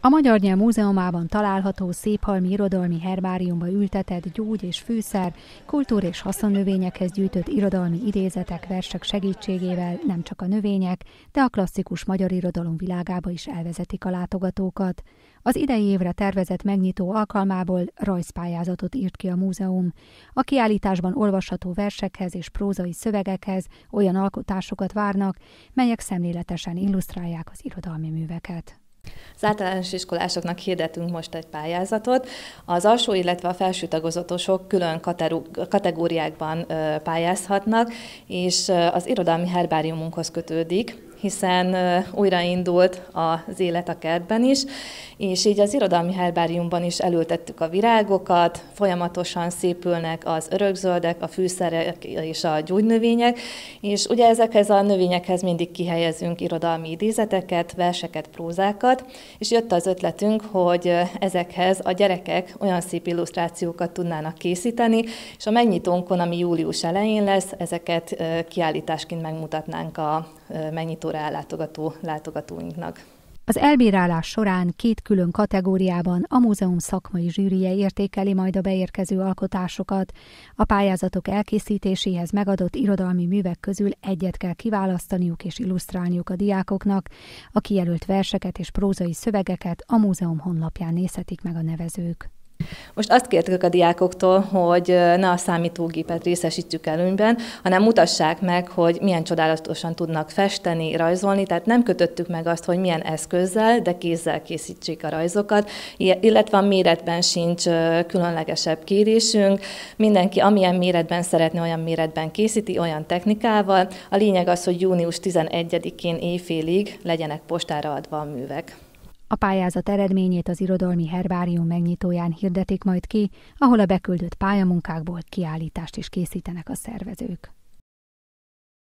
A Magyar Nyelv Múzeumában található Széphalmi Irodalmi Herbáriumba ültetett gyógy és fűszer, kultúr és haszonnövényekhez gyűjtött irodalmi idézetek, versek segítségével nem csak a növények, de a klasszikus magyar irodalom világába is elvezetik a látogatókat. Az idei évre tervezett megnyitó alkalmából rajzpályázatot írt ki a múzeum. A kiállításban olvasható versekhez és prózai szövegekhez olyan alkotásokat várnak, melyek szemléletesen illusztrálják az irodalmi műveket. Az általános iskolásoknak hirdetünk most egy pályázatot. Az alsó, illetve a felső tagozatosok külön kategóriákban pályázhatnak, és az irodalmi herbáriumunkhoz kötődik, hiszen újraindult az élet a kertben is, és így az irodalmi herbáriumban is elültettük a virágokat, folyamatosan szépülnek az örökzöldek, a fűszerek és a gyógynövények, és ugye ezekhez a növényekhez mindig kihelyezünk irodalmi idézeteket, verseket, prózákat, és jött az ötletünk, hogy ezekhez a gyerekek olyan szép illusztrációkat tudnának készíteni, és a megnyitónkon, ami július elején lesz, ezeket kiállításként megmutatnánk a megnyitónkon látogatóra ellátogató látogatóinknak. Az elbírálás során két külön kategóriában a múzeum szakmai zsűrije értékeli majd a beérkező alkotásokat. A pályázatok elkészítéséhez megadott irodalmi művek közül egyet kell kiválasztaniuk és illusztrálniuk a diákoknak. A kijelölt verseket és prózai szövegeket a múzeum honlapján nézhetik meg a nevezők. Most azt kértük a diákoktól, hogy ne a számítógépet részesítsük előnyben, hanem mutassák meg, hogy milyen csodálatosan tudnak festeni, rajzolni, tehát nem kötöttük meg azt, hogy milyen eszközzel, de kézzel készítsék a rajzokat, illetve a méretben sincs különlegesebb kérésünk. Mindenki amilyen méretben szeretne, olyan méretben készíti, olyan technikával. A lényeg az, hogy június 11-én éjfélig legyenek postára adva a művek. A pályázat eredményét az irodalmi herbárium megnyitóján hirdetik majd ki, ahol a beküldött pályamunkákból kiállítást is készítenek a szervezők.